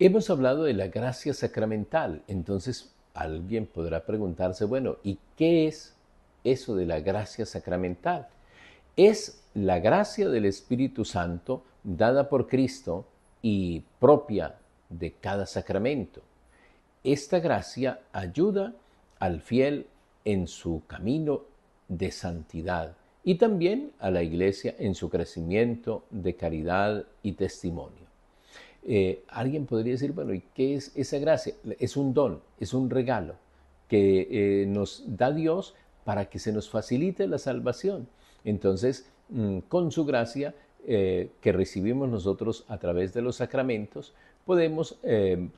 Hemos hablado de la gracia sacramental, entonces alguien podrá preguntarse, bueno, ¿y qué es eso de la gracia sacramental? Es la gracia del Espíritu Santo dada por Cristo y propia de cada sacramento. Esta gracia ayuda al fiel en su camino de santidad y también a la iglesia en su crecimiento de caridad y testimonio. Eh, alguien podría decir, bueno, ¿y qué es esa gracia? Es un don, es un regalo que eh, nos da Dios para que se nos facilite la salvación. Entonces, mm, con su gracia eh, que recibimos nosotros a través de los sacramentos, podemos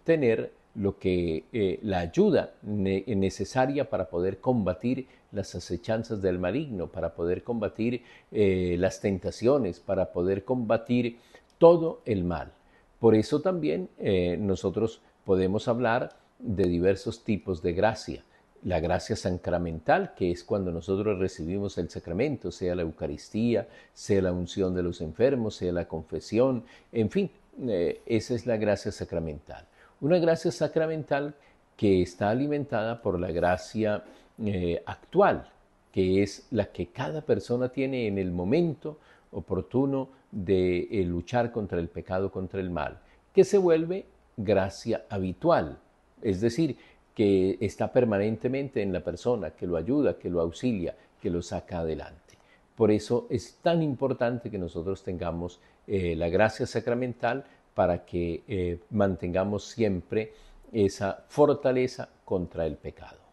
tener lo que la ayuda necesaria para poder combatir las acechanzas del maligno, para poder combatir las tentaciones, para poder combatir todo el mal. Por eso también eh, nosotros podemos hablar de diversos tipos de gracia. La gracia sacramental, que es cuando nosotros recibimos el sacramento, sea la Eucaristía, sea la unción de los enfermos, sea la confesión, en fin, eh, esa es la gracia sacramental. Una gracia sacramental que está alimentada por la gracia eh, actual, que es la que cada persona tiene en el momento oportuno de eh, luchar contra el pecado, contra el mal, que se vuelve gracia habitual, es decir, que está permanentemente en la persona, que lo ayuda, que lo auxilia, que lo saca adelante. Por eso es tan importante que nosotros tengamos eh, la gracia sacramental para que eh, mantengamos siempre esa fortaleza contra el pecado.